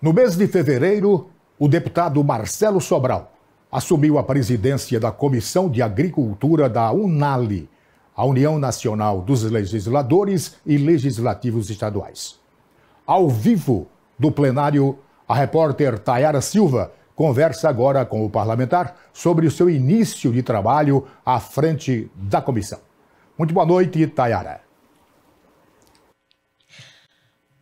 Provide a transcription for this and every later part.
No mês de fevereiro, o deputado Marcelo Sobral assumiu a presidência da Comissão de Agricultura da UNALI, a União Nacional dos Legisladores e Legislativos Estaduais. Ao vivo do plenário, a repórter Tayara Silva conversa agora com o parlamentar sobre o seu início de trabalho à frente da comissão. Muito boa noite, Tayara.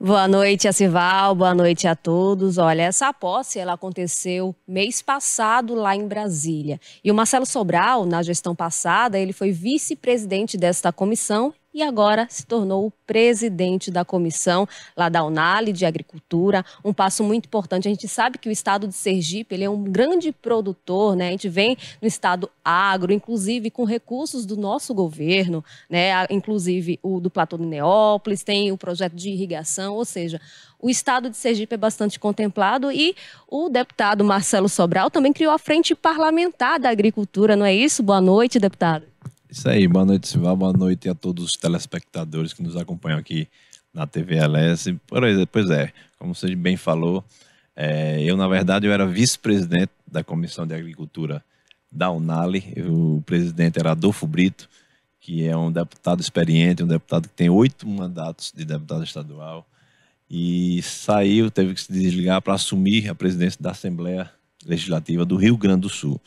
Boa noite, Acival. Boa noite a todos. Olha, essa posse ela aconteceu mês passado lá em Brasília. E o Marcelo Sobral, na gestão passada, ele foi vice-presidente desta comissão e agora se tornou o presidente da comissão lá da Unali de Agricultura. Um passo muito importante. A gente sabe que o estado de Sergipe ele é um grande produtor, né? A gente vem no estado agro, inclusive com recursos do nosso governo, né? Inclusive o do Platô de Neópolis, tem o projeto de irrigação, ou seja, o estado de Sergipe é bastante contemplado e o deputado Marcelo Sobral também criou a Frente Parlamentar da Agricultura, não é isso? Boa noite, deputado. Isso aí, boa noite, Silvio, boa noite a todos os telespectadores que nos acompanham aqui na TV LS. Pois é, como você bem falou, é, eu, na verdade, eu era vice-presidente da Comissão de Agricultura da Unali, o presidente era Adolfo Brito, que é um deputado experiente, um deputado que tem oito mandatos de deputado estadual, e saiu, teve que se desligar para assumir a presidência da Assembleia Legislativa do Rio Grande do Sul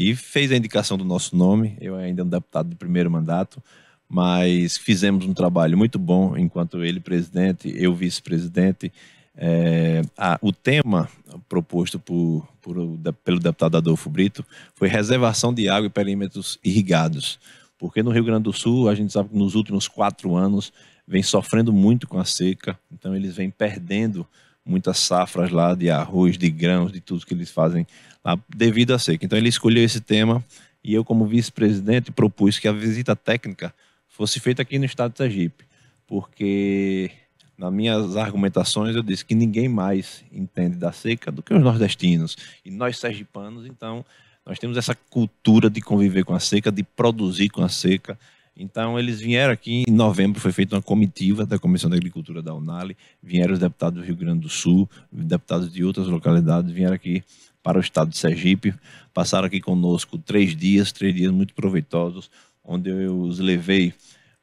e fez a indicação do nosso nome. Eu ainda um deputado de primeiro mandato, mas fizemos um trabalho muito bom enquanto ele presidente, eu vice-presidente. É, o tema proposto por, por, pelo deputado Adolfo Brito foi reservação de água e perímetros irrigados, porque no Rio Grande do Sul a gente sabe que nos últimos quatro anos vem sofrendo muito com a seca, então eles vêm perdendo muitas safras lá de arroz, de grãos, de tudo que eles fazem lá devido à seca. Então ele escolheu esse tema e eu, como vice-presidente, propus que a visita técnica fosse feita aqui no estado de Sergipe, porque nas minhas argumentações eu disse que ninguém mais entende da seca do que os nordestinos e nós sergipanos, então nós temos essa cultura de conviver com a seca, de produzir com a seca então, eles vieram aqui em novembro, foi feita uma comitiva da Comissão da Agricultura da Unali, vieram os deputados do Rio Grande do Sul, deputados de outras localidades, vieram aqui para o estado de Sergipe, passaram aqui conosco três dias, três dias muito proveitosos, onde eu os levei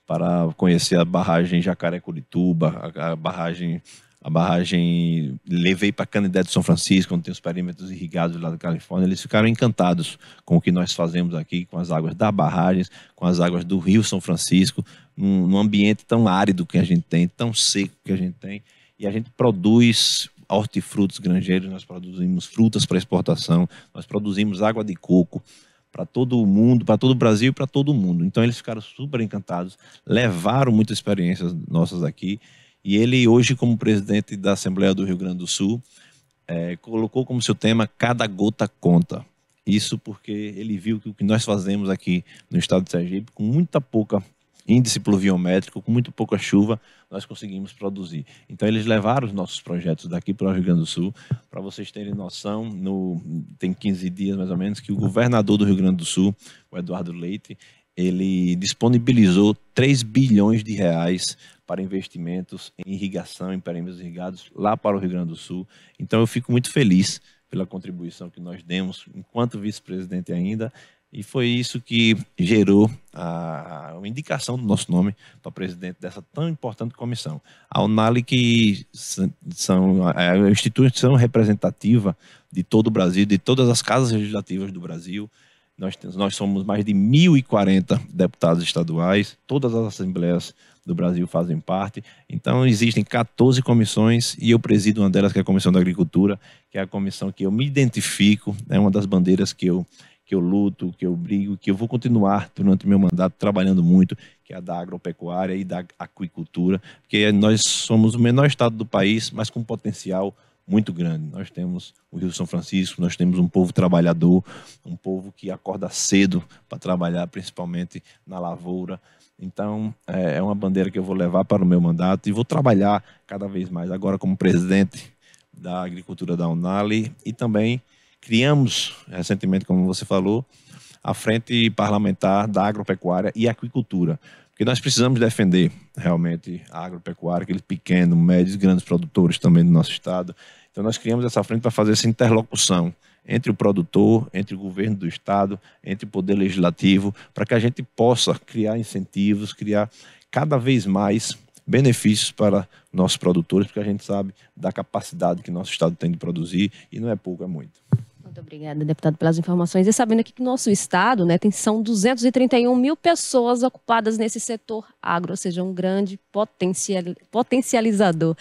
para conhecer a barragem Jacarecurituba, a barragem a barragem levei para Canindé de São Francisco, onde tem os perímetros irrigados lá da Califórnia, eles ficaram encantados com o que nós fazemos aqui, com as águas da barragem, com as águas do Rio São Francisco, num, num ambiente tão árido que a gente tem, tão seco que a gente tem, e a gente produz hortifrutos granjeiros, nós produzimos frutas para exportação, nós produzimos água de coco para todo o mundo, para todo o Brasil e para todo o mundo. Então eles ficaram super encantados, levaram muitas experiências nossas aqui e ele, hoje, como presidente da Assembleia do Rio Grande do Sul, é, colocou como seu tema Cada Gota Conta. Isso porque ele viu que o que nós fazemos aqui no estado de Sergipe, com muita pouca índice pluviométrico, com muito pouca chuva, nós conseguimos produzir. Então, eles levaram os nossos projetos daqui para o Rio Grande do Sul. Para vocês terem noção, no, tem 15 dias mais ou menos que o governador do Rio Grande do Sul, o Eduardo Leite, ele disponibilizou 3 bilhões de reais para investimentos em irrigação, em perímetros irrigados lá para o Rio Grande do Sul. Então eu fico muito feliz pela contribuição que nós demos enquanto vice-presidente ainda, e foi isso que gerou a, a indicação do nosso nome para presidente dessa tão importante comissão. A UNALI, que são, é a instituição representativa de todo o Brasil, de todas as casas legislativas do Brasil, nós, nós somos mais de 1.040 deputados estaduais, todas as assembleias do Brasil fazem parte. Então, existem 14 comissões e eu presido uma delas, que é a Comissão da Agricultura, que é a comissão que eu me identifico, é né, uma das bandeiras que eu, que eu luto, que eu brigo, que eu vou continuar durante meu mandato trabalhando muito, que é a da agropecuária e da aquicultura, porque nós somos o menor estado do país, mas com potencial muito grande. Nós temos o Rio São Francisco, nós temos um povo trabalhador, um povo que acorda cedo para trabalhar, principalmente na lavoura. Então, é, é uma bandeira que eu vou levar para o meu mandato e vou trabalhar cada vez mais agora como presidente da agricultura da Unali e também criamos recentemente, como você falou, a Frente Parlamentar da Agropecuária e Aquicultura. Porque nós precisamos defender realmente a agropecuária, aquele pequeno, médios e grandes produtores também do nosso estado. Então nós criamos essa frente para fazer essa interlocução entre o produtor, entre o governo do estado, entre o poder legislativo, para que a gente possa criar incentivos, criar cada vez mais benefícios para nossos produtores, porque a gente sabe da capacidade que nosso estado tem de produzir e não é pouco, é muito. Muito obrigada, deputado, pelas informações. E sabendo aqui que nosso estado né, tem, são 231 mil pessoas ocupadas nesse setor agro, ou seja, um grande potencial, potencializador